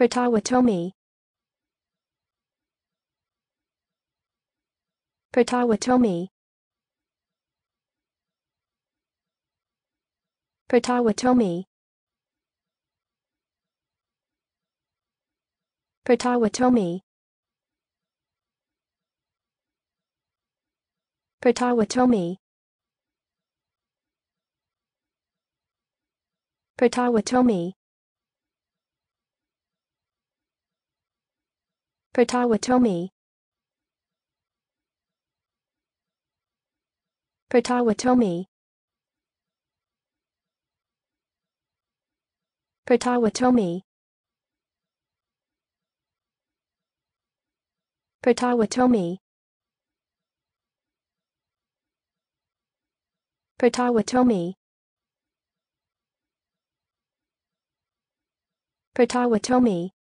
Potawatomi Potawatomi Potawatomi Potawatomi Potawatomi Potawatomi Potawatomi Potawatomi Potawatomi Potawatomi Potawatomi Potawatomi